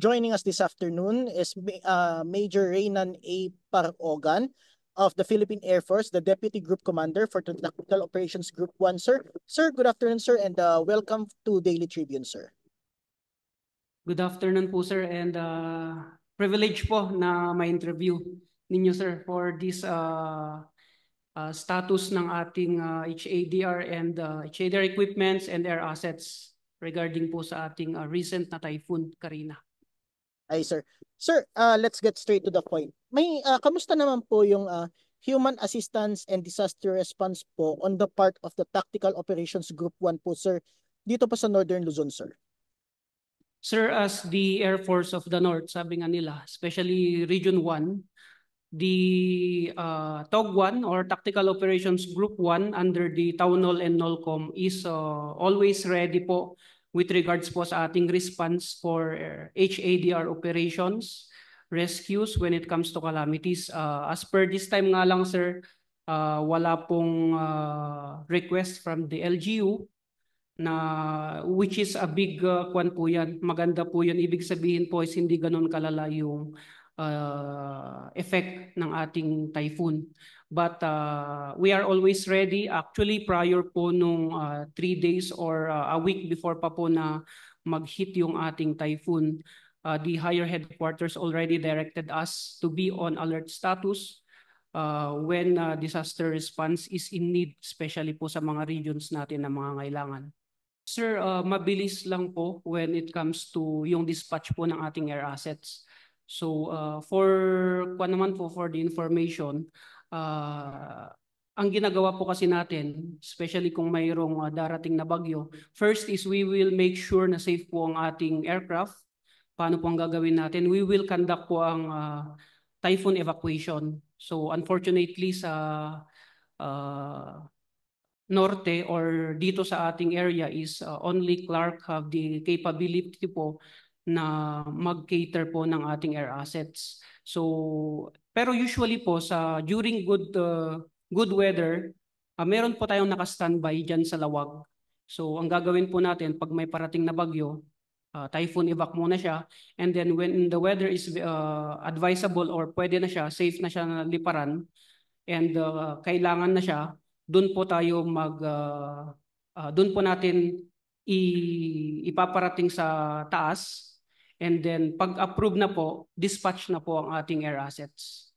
Joining us this afternoon is uh, Major Raynan A. Parogan of the Philippine Air Force, the Deputy Group Commander for Tactical Operations Group 1, sir. Sir, good afternoon, sir, and uh, welcome to Daily Tribune, sir. Good afternoon po, sir, and uh, privilege po na ma-interview ninyo, sir, for this uh, uh, status ng ating uh, HADR and uh, HADR equipments and air assets regarding po sa ating uh, recent na typhoon Karina. Ay, sir. Sir, uh, let's get straight to the point. May, uh, kamusta naman po yung uh, human assistance and disaster response po on the part of the Tactical Operations Group 1 po, sir, dito pa sa Northern Luzon, sir? Sir, as the Air Force of the North, sabi nga nila, especially Region 1, the uh, TOG 1 or Tactical Operations Group 1 under the Townhall and NOLCOM is uh, always ready po with regards po sa ating response for HADR eh, operations, rescues when it comes to calamities. Uh, as per this time nga lang sir, uh, wala pong uh, request from the LGU na which is a big uh, kwan po yan. Maganda po yun. Ibig sabihin po is hindi ganun kalala yung uh, effect ng ating typhoon. But uh, we are always ready. Actually, prior po nung uh, three days or uh, a week before pa po na mag-hit yung ating typhoon, uh, the higher headquarters already directed us to be on alert status uh, when uh, disaster response is in need, especially po sa mga regions natin na mga ngailangan. Sir, uh, mabilis lang po when it comes to yung dispatch po ng ating air assets. So uh, for kung naman ano po for the information, uh, ang ginagawa po kasi natin, especially kung mayroong uh, darating na bagyo, first is we will make sure na safe po ang ating aircraft. Paano po ang gagawin natin? We will conduct po ang uh, typhoon evacuation. So unfortunately sa uh, norte or dito sa ating area is uh, only Clark have the capability po na mag-cater po ng ating air assets. So, pero usually po sa during good uh, good weather, uh, meron po tayong naka-standby diyan sa lawag. So, ang gagawin po natin pag may parating na bagyo, uh, typhoon evac muna siya and then when the weather is uh, advisable or pwede na siya, safe na siya na liparan and uh, kailangan na siya, doon po tayo mag uh, uh, doon po natin i- ipaparating sa taas And then pag-approve na po, dispatch na po ang ating air assets.